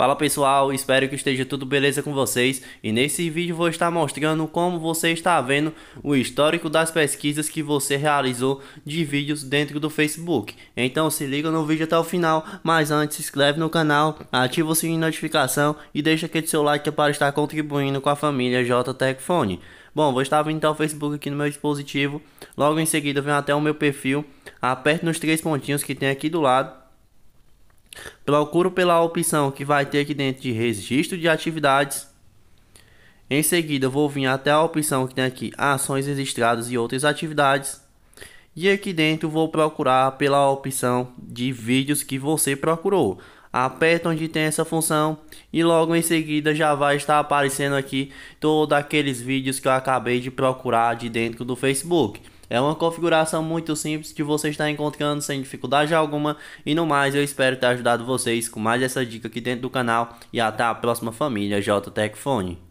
Fala pessoal, espero que esteja tudo beleza com vocês e nesse vídeo vou estar mostrando como você está vendo o histórico das pesquisas que você realizou de vídeos dentro do Facebook. Então se liga no vídeo até o final, mas antes se inscreve no canal, ativa o sininho de notificação e deixa aquele seu like é para estar contribuindo com a família JTech Bom, vou estar vindo até o Facebook aqui no meu dispositivo, logo em seguida venho até o meu perfil, aperto nos três pontinhos que tem aqui do lado Procuro pela opção que vai ter aqui dentro de registro de atividades. Em seguida, vou vir até a opção que tem aqui ações registradas e outras atividades. E aqui dentro vou procurar pela opção de vídeos que você procurou. Aperta onde tem essa função e logo em seguida já vai estar aparecendo aqui todos aqueles vídeos que eu acabei de procurar de dentro do Facebook. É uma configuração muito simples que você está encontrando sem dificuldade alguma. E no mais, eu espero ter ajudado vocês com mais essa dica aqui dentro do canal. E até a próxima família JTech Phone.